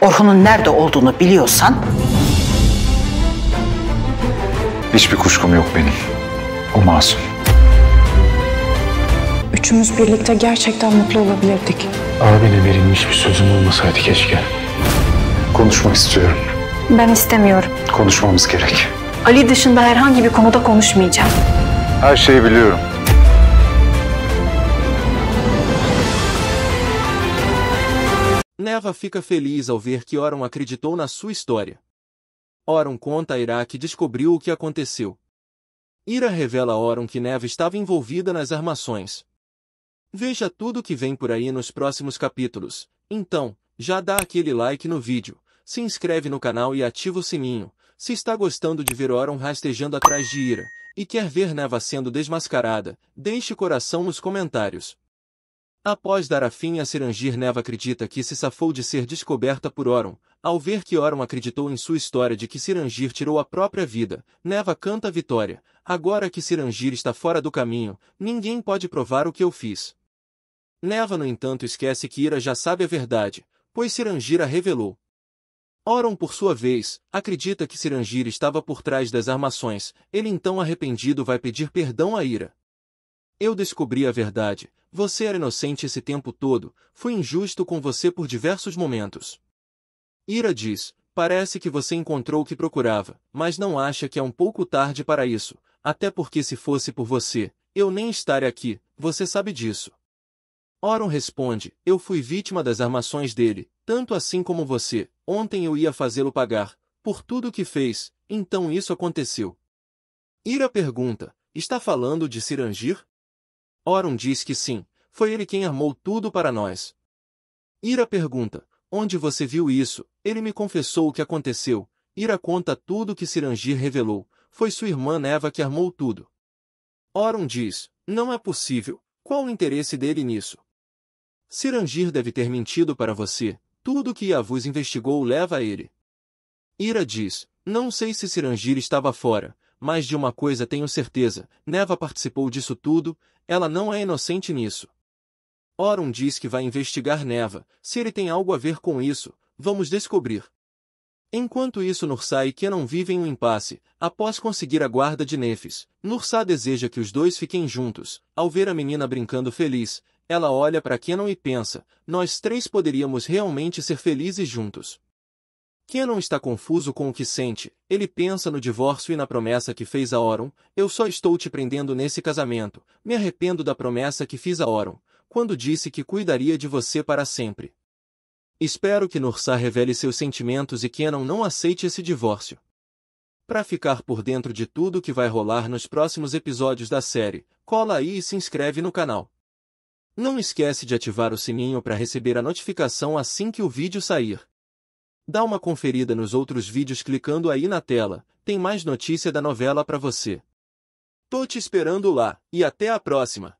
Orhun'un nerede olduğunu biliyorsan... Hiçbir kuşkum yok benim. O masum. Üçümüz birlikte gerçekten mutlu olabilirdik. Abine verilmiş bir sözüm olmasaydı keşke. Konuşmak istiyorum. Ben istemiyorum. Konuşmamız gerek. Ali dışında herhangi bir konuda konuşmayacağım. Her şeyi biliyorum. Neva fica feliz ao ver que Oron acreditou na sua história. Oron conta a Ira que descobriu o que aconteceu. Ira revela a Oron que Neva estava envolvida nas armações. Veja tudo o que vem por aí nos próximos capítulos. Então, já dá aquele like no vídeo, se inscreve no canal e ativa o sininho, se está gostando de ver Oron rastejando atrás de Ira, e quer ver Neva sendo desmascarada, deixe coração nos comentários. Após dar a fim a Sirangir, Neva acredita que se safou de ser descoberta por Oron, ao ver que Oron acreditou em sua história de que Sirangir tirou a própria vida, Neva canta a vitória, agora que Sirangir está fora do caminho, ninguém pode provar o que eu fiz. Neva no entanto esquece que Ira já sabe a verdade, pois Sirangir a revelou. Oron por sua vez, acredita que Sirangir estava por trás das armações, ele então arrependido vai pedir perdão a Ira. Eu descobri a verdade, você era inocente esse tempo todo, fui injusto com você por diversos momentos. Ira diz, parece que você encontrou o que procurava, mas não acha que é um pouco tarde para isso, até porque se fosse por você, eu nem estaria aqui, você sabe disso. Oron responde, eu fui vítima das armações dele, tanto assim como você, ontem eu ia fazê-lo pagar, por tudo o que fez, então isso aconteceu. Ira pergunta, está falando de Sirangir? Oron diz que sim, foi ele quem armou tudo para nós. Ira pergunta, onde você viu isso? Ele me confessou o que aconteceu. Ira conta tudo que Sirangir revelou. Foi sua irmã Neva que armou tudo. Oron diz, não é possível. Qual o interesse dele nisso? Sirangir deve ter mentido para você. Tudo que Yavuz investigou leva a ele. Ira diz, não sei se Sirangir estava fora, mas de uma coisa tenho certeza, Neva participou disso tudo, ela não é inocente nisso. Orum diz que vai investigar Neva, se ele tem algo a ver com isso, vamos descobrir. Enquanto isso Nursa e Kenan vivem um impasse, após conseguir a guarda de Nefis, Nursa deseja que os dois fiquem juntos, ao ver a menina brincando feliz, ela olha para Kenan e pensa, nós três poderíamos realmente ser felizes juntos. Kenon está confuso com o que sente, ele pensa no divórcio e na promessa que fez a Oron, eu só estou te prendendo nesse casamento, me arrependo da promessa que fiz a Oron, quando disse que cuidaria de você para sempre. Espero que Nursa revele seus sentimentos e Kenon não aceite esse divórcio. Para ficar por dentro de tudo que vai rolar nos próximos episódios da série, cola aí e se inscreve no canal. Não esquece de ativar o sininho para receber a notificação assim que o vídeo sair. Dá uma conferida nos outros vídeos clicando aí na tela, tem mais notícia da novela para você. Tô te esperando lá, e até a próxima!